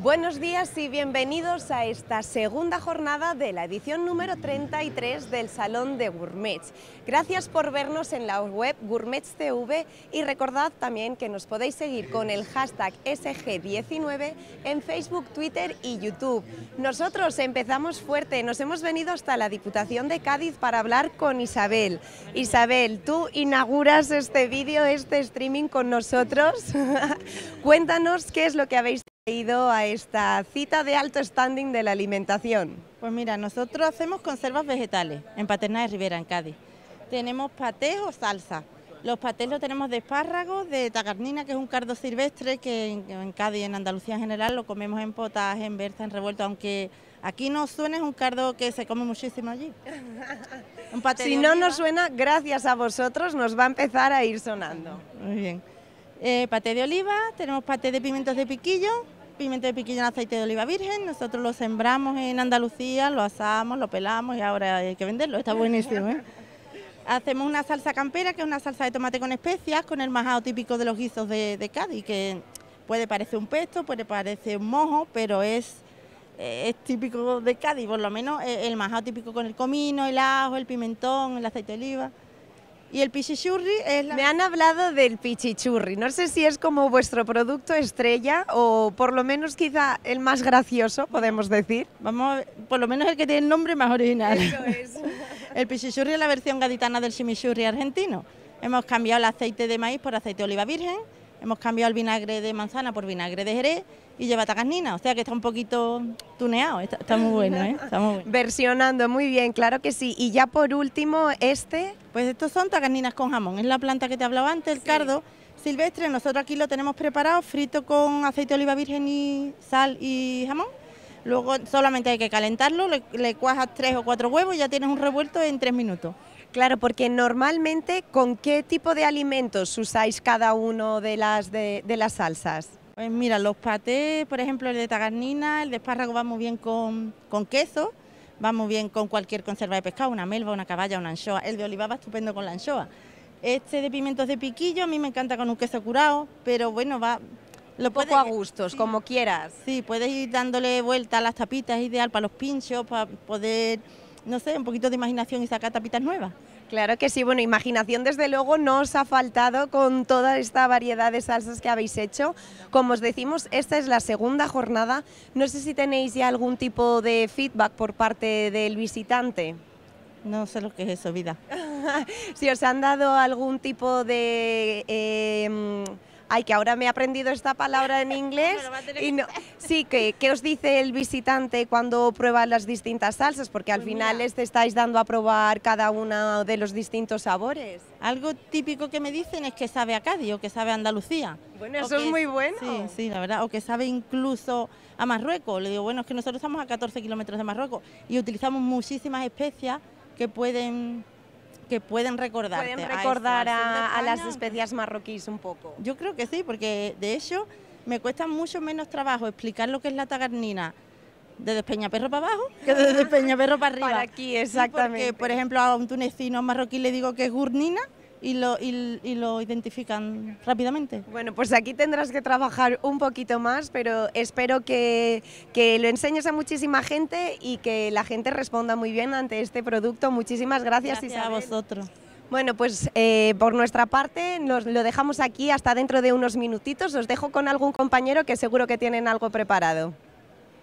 Buenos días y bienvenidos a esta segunda jornada de la edición número 33 del Salón de Gourmets. Gracias por vernos en la web Gourmets TV y recordad también que nos podéis seguir con el hashtag SG19 en Facebook, Twitter y YouTube. Nosotros empezamos fuerte, nos hemos venido hasta la Diputación de Cádiz para hablar con Isabel. Isabel, tú inauguras este vídeo, este streaming con nosotros. Cuéntanos qué es lo que habéis ido a esta cita de alto standing de la alimentación? Pues mira, nosotros hacemos conservas vegetales en Paterna de Rivera, en Cádiz. Tenemos patés o salsa. Los patés los tenemos de espárragos, de tagarnina, que es un cardo silvestre que en, Cádiz, en Andalucía en general, lo comemos en potas, en berza, en revuelto, aunque aquí no suena, es un cardo que se come muchísimo allí. Un paté si no nos suena, gracias a vosotros, nos va a empezar a ir sonando. Muy bien. Eh, paté de oliva, tenemos paté de pimientos de piquillo, pimiento de piquillo en aceite de oliva virgen, nosotros lo sembramos en Andalucía, lo asamos, lo pelamos y ahora hay que venderlo, está buenísimo. ¿eh? Hacemos una salsa campera, que es una salsa de tomate con especias, con el majado típico de los guisos de, de Cádiz, que puede parecer un pesto, puede parecer un mojo, pero es, eh, es típico de Cádiz, por lo menos eh, el majado típico con el comino, el ajo, el pimentón, el aceite de oliva. Y el pichichurri es Me han hablado del pichichurri. No sé si es como vuestro producto estrella o por lo menos quizá el más gracioso, podemos decir. Vamos, por lo menos el que tiene el nombre más original. el pichichurri es la versión gaditana del chimichurri argentino. Hemos cambiado el aceite de maíz por aceite de oliva virgen Hemos cambiado el vinagre de manzana por vinagre de jerez y lleva tagarnina, o sea que está un poquito tuneado, está, muy bueno, ¿eh? está muy bueno. Versionando, muy bien, claro que sí. Y ya por último, este... Pues estos son tagarninas con jamón, es la planta que te hablaba antes, el cardo silvestre, nosotros aquí lo tenemos preparado, frito con aceite de oliva virgen y sal y jamón. Luego solamente hay que calentarlo, le cuajas tres o cuatro huevos y ya tienes un revuelto en tres minutos. Claro, porque normalmente, ¿con qué tipo de alimentos usáis cada uno de las, de, las salsas? Pues mira, los patés, por ejemplo, el de tagarnina, el de espárrago va muy bien con, queso, va muy bien con cualquier conserva de pescado, una melva, una caballa, una anchoa. El de oliva va estupendo con la anchoa. Este de pimientos de piquillo a mí me encanta con un queso curado, pero bueno, va lo poco a gustos, como quieras. Sí, puedes ir dándole vuelta a las tapitas, es ideal para los pinchos, para poder no sé, un poquito de imaginación y sacar tapitas nuevas. Claro que sí, bueno, imaginación desde luego no os ha faltado con toda esta variedad de salsas que habéis hecho. Como os decimos, esta es la segunda jornada. No sé si tenéis ya algún tipo de feedback por parte del visitante. No sé lo que es eso, vida. si os han dado algún tipo de... Eh, ay, que ahora me he aprendido esta palabra en inglés. sí, que, ¿qué os dice el visitante cuando prueba las distintas salsas? Porque al pues final les estáis dando a probar cada uno de los distintos sabores. Algo típico que me dicen es que sabe a Cádiz o que sabe a Andalucía. Bueno, eso es muy bueno. Sí, sí, la verdad. O que sabe incluso a Marruecos. Le digo, bueno, es que nosotros estamos a 14 kilómetros de Marruecos y utilizamos muchísimas especias que pueden que pueden recordar. Pueden recordar a, las especias marroquíes un poco. Yo creo que sí, porque de hecho me cuesta mucho menos trabajo explicar lo que es la tagarnina desde Perro para abajo que desde Peñaperro para arriba. Para aquí, exactamente. porque, por ejemplo, a un tunecino marroquí le digo que es gurnina y lo, y, lo identifican rápidamente. Bueno, pues aquí tendrás que trabajar un poquito más, pero espero que, lo enseñes a muchísima gente y que la gente responda muy bien ante este producto. Muchísimas gracias, gracias a vosotros. Bueno, pues eh, por nuestra parte nos lo dejamos aquí hasta dentro de unos minutitos. Os dejo con algún compañero que seguro que tienen algo preparado.